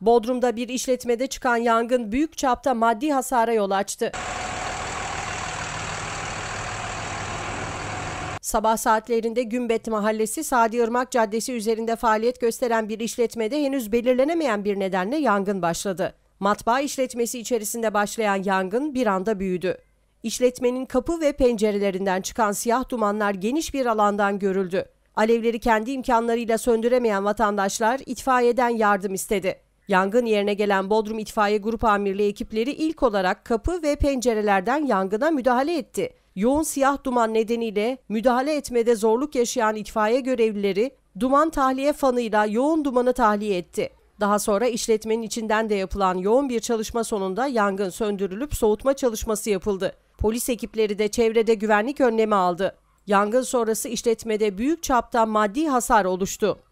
Bodrum'da bir işletmede çıkan yangın büyük çapta maddi hasara yol açtı. Sabah saatlerinde Gümbet Mahallesi Sadi Irmak Caddesi üzerinde faaliyet gösteren bir işletmede henüz belirlenemeyen bir nedenle yangın başladı. Matbaa işletmesi içerisinde başlayan yangın bir anda büyüdü. İşletmenin kapı ve pencerelerinden çıkan siyah dumanlar geniş bir alandan görüldü. Alevleri kendi imkanlarıyla söndüremeyen vatandaşlar itfaiyeden yardım istedi. Yangın yerine gelen Bodrum İtfaiye Grup Amirliği ekipleri ilk olarak kapı ve pencerelerden yangına müdahale etti. Yoğun siyah duman nedeniyle müdahale etmede zorluk yaşayan itfaiye görevlileri duman tahliye fanıyla yoğun dumanı tahliye etti. Daha sonra işletmenin içinden de yapılan yoğun bir çalışma sonunda yangın söndürülüp soğutma çalışması yapıldı. Polis ekipleri de çevrede güvenlik önlemi aldı. Yangın sonrası işletmede büyük çapta maddi hasar oluştu.